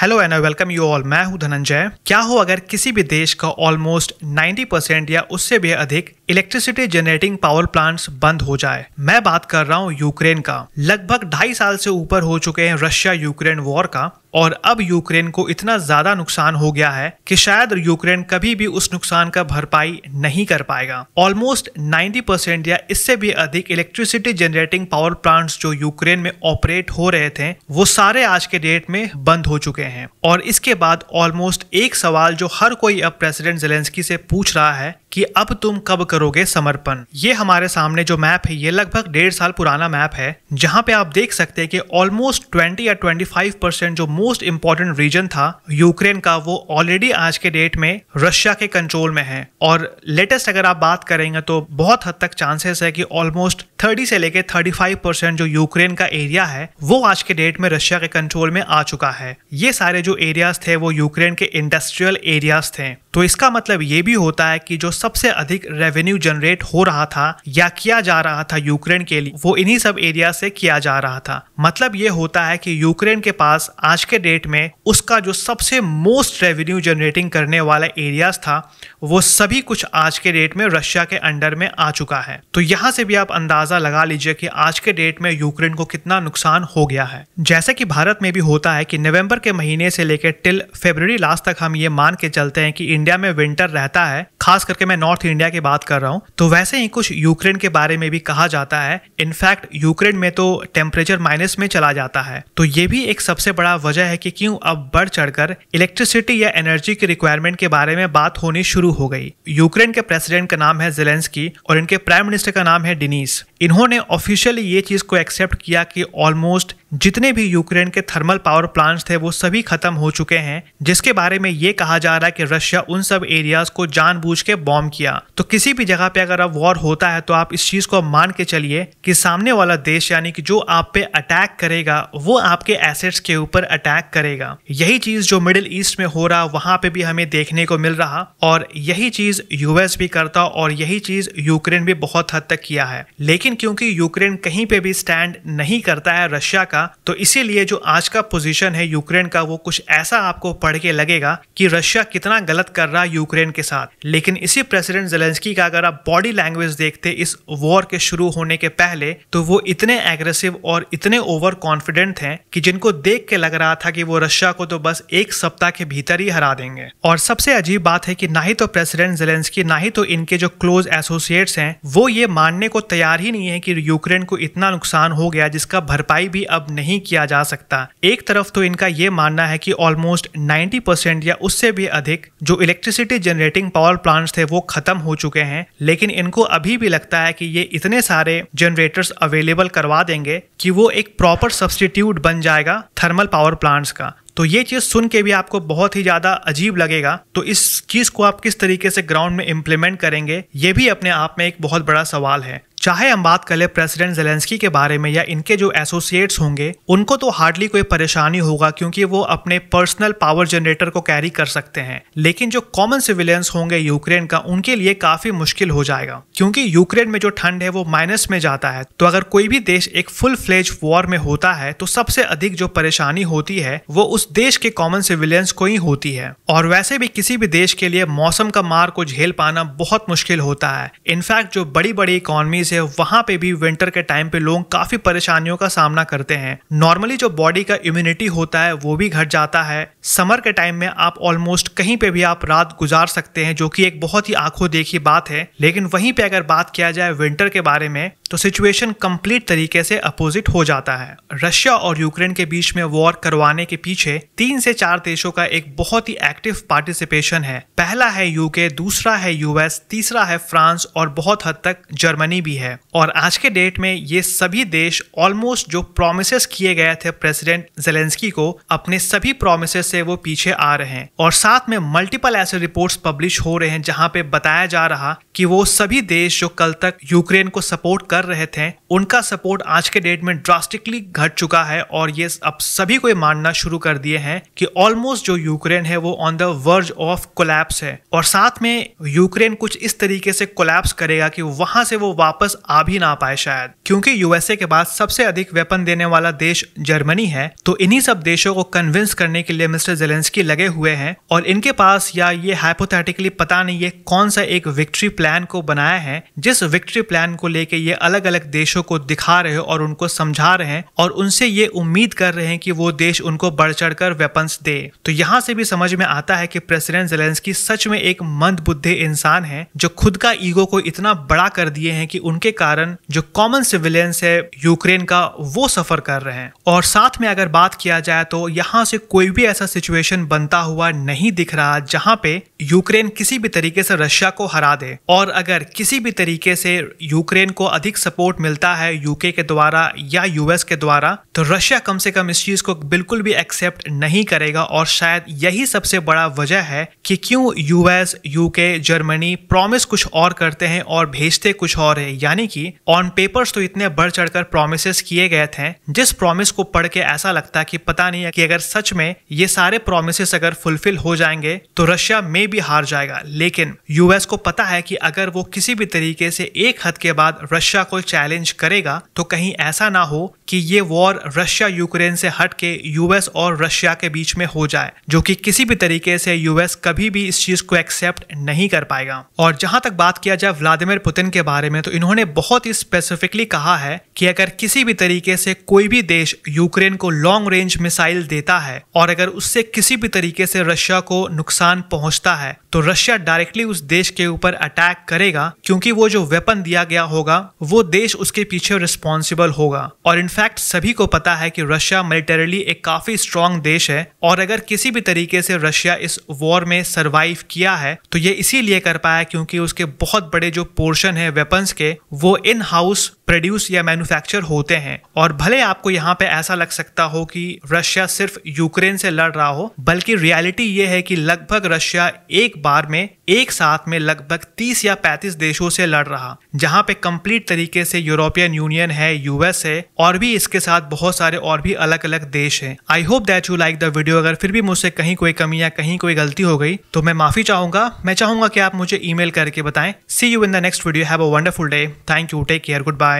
hello and I welcome you all मैं हूं धनंजय क्या हो अगर किसी भी देश का ऑलमोस्ट 90 परसेंट या उससे भी अधिक इलेक्ट्रिसिटी जनरेटिंग पावर प्लांट्स बंद हो जाए मैं बात कर रहा हूं यूक्रेन का लगभग ढाई साल से ऊपर हो चुके हैं रशिया यूक्रेन वॉर का और अब यूक्रेन को इतना ज्यादा नुकसान हो गया है कि शायद यूक्रेन कभी भी उस नुकसान का भरपाई नहीं कर पाएगा ऑलमोस्ट 90 परसेंट या इससे भी अधिक इलेक्ट्रिसिटी जनरेटिंग पावर प्लांट्स जो यूक्रेन में ऑपरेट हो रहे थे वो सारे आज के डेट में बंद हो चुके हैं और इसके बाद ऑलमोस्ट एक सवाल जो हर कोई अब प्रेसिडेंट जेलेंसकी से पूछ रहा है कि अब तुम कब करोगे समर्पण ये हमारे सामने जो मैप है ये लगभग डेढ़ साल पुराना मैप है जहाँ पे आप देख सकते हैं कि ऑलमोस्ट 20 या 25 परसेंट जो मोस्ट इम्पोर्टेंट रीजन था यूक्रेन का वो ऑलरेडी आज के डेट में रशिया के कंट्रोल में है और लेटेस्ट अगर आप बात करेंगे तो बहुत हद तक चांसेस है कि ऑलमोस्ट 30 से लेके 35 परसेंट जो यूक्रेन का एरिया है वो आज के डेट में रशिया के कंट्रोल में आ चुका है ये सारे जो एरियाज थे वो यूक्रेन के इंडस्ट्रियल एरियाज थे तो इसका मतलब ये भी होता है कि जो सबसे अधिक रेवेन्यू जनरेट हो रहा था या किया जा रहा था यूक्रेन के लिए वो इन्हीं सब एरिया से किया जा रहा था मतलब ये होता है कि यूक्रेन के पास आज के डेट में उसका जो सबसे मोस्ट रेवेन्यू जनरेटिंग करने वाला एरियाज था वो सभी कुछ आज के डेट में रशिया के अंडर में आ चुका है तो यहाँ से भी आप अंदाजा लगा लीजिए कि आज के डेट में यूक्रेन को कितना नुकसान हो गया है जैसे कि भारत में भी होता है कि नवंबर के महीने से लेकर टिल फेबर लास्ट तक हम ये मान के चलते हैं कि इंडिया में विंटर रहता है खास करके मैं नॉर्थ इंडिया की बात कर रहा हूँ तो वैसे ही कुछ यूक्रेन के बारे में भी कहा जाता है इनफैक्ट यूक्रेन में तो टेम्परेचर माइनस में चला जाता है तो ये भी एक सबसे बड़ा वजह है कि क्यों अब बढ़ चढ़कर इलेक्ट्रिसिटी या एनर्जी की रिक्वायरमेंट के बारे में बात होनी शुरू हो गई यूक्रेन के प्रेसिडेंट का नाम है जेलेंस्की और इनके प्राइम मिनिस्टर का नाम है डिनीस इन्होंने ऑफिशियली ये चीज को एक्सेप्ट किया कि ऑलमोस्ट जितने भी यूक्रेन के थर्मल पावर प्लांट्स थे वो सभी खत्म हो चुके हैं जिसके बारे में ये कहा जा रहा है कि रशिया उन सब एरियाज को जानबूझ के बॉम्ब किया तो किसी भी जगह पे अगर अब वॉर होता है तो आप इस चीज को मान के चलिए कि सामने वाला देश यानी कि जो आप पे अटैक करेगा वो आपके एसेट्स के ऊपर अटैक करेगा यही चीज जो मिडिल ईस्ट में हो रहा वहां पे भी हमें देखने को मिल रहा और यही चीज यूएस भी करता और यही चीज यूक्रेन भी बहुत हद तक किया है लेकिन क्योंकि यूक्रेन कहीं पे भी स्टैंड नहीं करता है रशिया का था तो इसीलिए जो आज का पोजीशन है यूक्रेन का वो कुछ ऐसा आपको पढ़ के लगेगा कि रशिया कितना गलत कर रहा है यूक्रेन के साथ लेकिन इसी प्रेसिडेंट जेलेंस्की का अगर आप बॉडी लैंग्वेज देखते इस वॉर के शुरू होने के पहले तो वो इतने एग्रेसिव और इतने ओवर कॉन्फिडेंट थे कि जिनको देख के लग रहा था कि वो रशिया को तो बस एक सप्ताह के भीतर ही हरा देंगे और सबसे अजीब बात है कि ना ही तो प्रेसिडेंट जेलेंस्की ना ही तो इनके जो क्लोज एसोसिएट्स हैं वो ये मानने को तैयार ही नहीं है कि यूक्रेन को इतना नुकसान हो गया जिसका भरपाई भी अब नहीं किया जा सकता एक तरफ तो इनका ये मानना है कि ऑलमोस्ट 90 परसेंट या उससे भी अधिक जो इलेक्ट्रिसिटी जनरेटिंग पावर प्लांट्स थे वो खत्म हो चुके हैं लेकिन इनको अभी भी लगता है कि ये इतने सारे जनरेटर्स अवेलेबल करवा देंगे कि वो एक प्रॉपर सब्सटीट्यूट बन जाएगा थर्मल पावर प्लांट्स का तो ये चीज़ सुन के भी आपको बहुत ही ज़्यादा अजीब लगेगा तो इस चीज़ को आप किस तरीके से ग्राउंड में इम्प्लीमेंट करेंगे ये भी अपने आप में एक बहुत बड़ा सवाल है चाहे हम बात कर ले प्रेसिडेंट जेलेंस्की के बारे में या इनके जो एसोसिएट्स होंगे उनको तो हार्डली कोई परेशानी होगा क्योंकि वो अपने पर्सनल पावर जनरेटर को कैरी कर सकते हैं लेकिन जो कॉमन सिविलियंस होंगे यूक्रेन का उनके लिए काफी मुश्किल हो जाएगा क्योंकि यूक्रेन में जो ठंड है वो माइनस में जाता है तो अगर कोई भी देश एक फुल फ्लेज वॉर में होता है तो सबसे अधिक जो परेशानी होती है वो उस देश के कॉमन सिविलियंस को ही होती है और वैसे भी किसी भी देश के लिए मौसम का मार को झेल पाना बहुत मुश्किल होता है इनफैक्ट जो बड़ी बड़ी इकोनॉमीज प्लेसेस है वहाँ पे भी विंटर के टाइम पे लोग काफ़ी परेशानियों का सामना करते हैं नॉर्मली जो बॉडी का इम्यूनिटी होता है वो भी घट जाता है समर के टाइम में आप ऑलमोस्ट कहीं पे भी आप रात गुजार सकते हैं जो कि एक बहुत ही आंखों देखी बात है लेकिन वहीं पे अगर बात किया जाए विंटर के बारे में तो सिचुएशन कंप्लीट तरीके से अपोजिट हो जाता है रशिया और यूक्रेन के बीच में वॉर करवाने के पीछे तीन से चार देशों का एक बहुत ही एक्टिव पार्टिसिपेशन है पहला है यूके दूसरा है यूएस तीसरा है फ्रांस और बहुत हद तक जर्मनी भी है है और आज के डेट में ये सभी देश ऑलमोस्ट जो प्रोमिस किए गए थे प्रेसिडेंट जेलेंस्की को अपने सभी प्रोमिस से वो पीछे आ रहे हैं और साथ में मल्टीपल ऐसे रिपोर्ट्स पब्लिश हो रहे हैं जहां पे बताया जा रहा कि वो सभी देश जो कल तक यूक्रेन को सपोर्ट कर रहे थे उनका सपोर्ट आज के डेट में ड्रास्टिकली घट चुका है और ये अब सभी को मानना शुरू कर दिए हैं कि ऑलमोस्ट जो यूक्रेन है वो on the verge of collapse है और साथ में यूक्रेन कुछ इस तरीके से कोलैप्स करेगा कि वहां से वो वापस वापस आ भी ना पाए शायद क्योंकि यूएसए के बाद सबसे अधिक वेपन देने वाला देश जर्मनी है तो इन्हीं सब देशों को कन्विंस करने के लिए मिस्टर जेलेंस्की लगे हुए हैं और इनके पास या ये हाइपोथेटिकली पता नहीं ये कौन सा एक विक्ट्री प्लान को बनाया है जिस विक्ट्री प्लान को लेके ये अलग अलग देशों को दिखा रहे हो और उनको समझा रहे हैं और उनसे ये उम्मीद कर रहे हैं कि वो देश उनको बढ़ चढ़ कर वेपन्स दे तो यहाँ से भी समझ में आता है कि प्रेसिडेंट जेलेंस्की सच में एक मंद बुद्धि इंसान है जो खुद का ईगो को इतना बड़ा कर दिए हैं कि उनको उनके कारण जो कॉमन सिविलियंस है यूक्रेन का वो सफर कर रहे हैं और साथ में अगर बात किया जाए तो यहाँ से कोई भी ऐसा सिचुएशन बनता हुआ नहीं दिख रहा जहाँ पे यूक्रेन किसी भी तरीके से रशिया को हरा दे और अगर किसी भी तरीके से यूक्रेन को अधिक सपोर्ट मिलता है यूके के द्वारा या यूएस के द्वारा तो रशिया कम से कम इस चीज को बिल्कुल भी एक्सेप्ट नहीं करेगा और शायद यही सबसे बड़ा वजह है कि क्यों यूएस यूके जर्मनी प्रॉमिस कुछ और करते हैं और भेजते कुछ और है यानी कि ऑन पेपर्स तो इतने बढ़ चढ़कर प्रोमिस किए गए थे जिस प्रॉमिस को पढ़ के ऐसा लगता कि पता नहीं कि अगर सच में ये सारे प्रोमिस अगर फुलफिल हो जाएंगे तो रशिया में भी हार जाएगा लेकिन यूएस को पता है कि अगर वो किसी भी तरीके से एक हद के बाद रशिया को चैलेंज करेगा तो कहीं ऐसा ना हो कि ये वॉर रशिया यूक्रेन से हट के यूएस और रशिया के बीच में हो जाए जो कि किसी भी तरीके से यूएस कभी कभी भी इस चीज को एक्सेप्ट नहीं कर पाएगा और जहां तक बात किया जाए व्लादिमिर पुतिन के बारे में तो इन्होंने बहुत ही स्पेसिफिकली कहा है कि अगर किसी भी तरीके से कोई भी देश यूक्रेन को लॉन्ग रेंज मिसाइल देता है और अगर उससे किसी भी तरीके से रशिया को नुकसान पहुंचता है तो रशिया डायरेक्टली उस देश के ऊपर अटैक करेगा क्योंकि वो जो वेपन दिया गया होगा वो देश उसके पीछे रिस्पॉन्सिबल होगा और इनफैक्ट सभी को पता है कि रशिया मिलिटरली एक काफी स्ट्रांग देश है और अगर किसी भी तरीके से रशिया इस वॉर में सर्वाइव किया है तो ये इसीलिए कर पाया क्योंकि उसके बहुत बड़े जो पोर्शन है वेपन्स के वो इन हाउस प्रोड्यूस या मैन्युफैक्चर होते हैं और भले आपको यहाँ पे ऐसा लग सकता हो कि रशिया सिर्फ यूक्रेन से लड़ रहा हो बल्कि रियलिटी ये है कि लगभग रशिया एक बार में एक साथ में लगभग 30 या 35 देशों से लड़ रहा जहाँ पे कंप्लीट तरीके से यूरोपियन यूनियन है यूएस है और भी इसके साथ बहुत सारे और भी अलग अलग देश है I hope that you like the video अगर फिर भी मुझसे कहीं कोई कमी या कहीं कोई गलती हो गई तो मैं माफी चाहूंगा मैं चाहूंगा कि आप मुझे ईमेल करके बताएं see you in the next video have a wonderful day thank you take care good bye